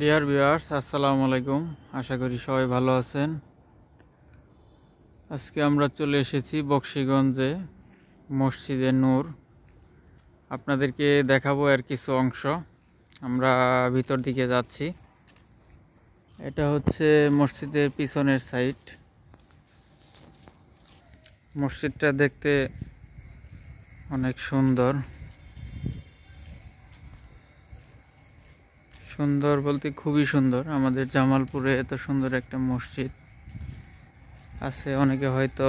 deer বিয়ার্স আসসালামু আলাইকুম আশা করি সবাই ভালো আছেন আজকে আমরা চলে এসেছি বক্সিগঞ্জে মসজিদে নূর আপনাদেরকে দেখাবো এর কিছু অংশ আমরা ভিতর দিকে যাচ্ছি এটা হচ্ছে মসজিদের পিছনের সাইড মসজিদটা দেখতে অনেক সুন্দর সুন্দর বলতে খুবই সুন্দর আমাদের জামালপুরে এত সুন্দর একটা মসজিদ আছে অনেকে হয়তো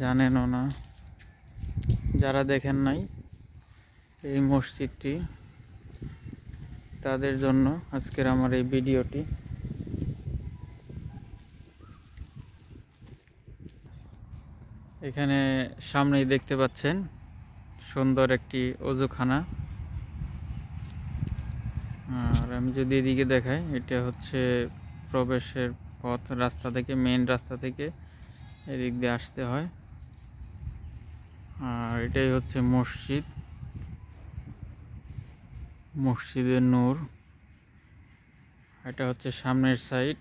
জানেনও না যারা দেখেন নাই এই মসজিদটি তাদের জন্য আজকের আমার এই ভিডিওটি এখানে সামনেই দেখতে পাচ্ছেন সুন্দর একটি অজুখানা আর আমি যদি এদিকে দেখাই এটা হচ্ছে প্রবেশের পথ রাস্তা থেকে মেন রাস্তা থেকে এদিক দিয়ে আসতে হয় আর এটাই হচ্ছে মসজিদ মসজিদের নূর এটা হচ্ছে সামনের সাইড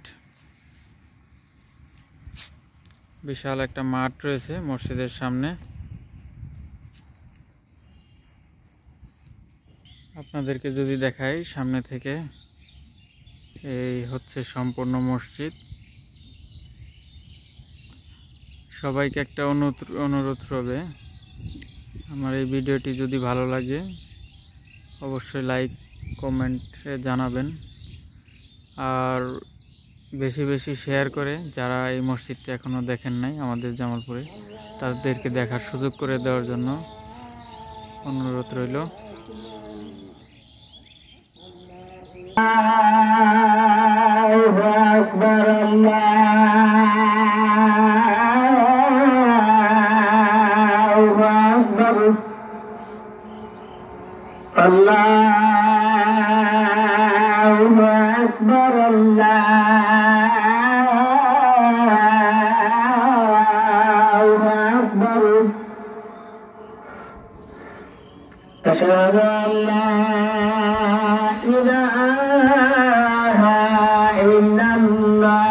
বিশাল একটা মাঠ রয়েছে মসজিদের সামনে আপনাদেরকে যদি দেখাই সামনে থেকে এই হচ্ছে সম্পূর্ণ মসজিদ সবাইকে একটা অনুরোধ রবে আমার এই ভিডিওটি যদি ভালো লাগে অবশ্যই লাইক কমেন্টে জানাবেন আর বেশি বেশি শেয়ার করে যারা এই মসজিদটি এখনও দেখেন নাই আমাদের জামালপুরে তাদেরকে দেখার সুযোগ করে দেওয়ার জন্য অনুরোধ রইল बर अल Allah, अऊ الله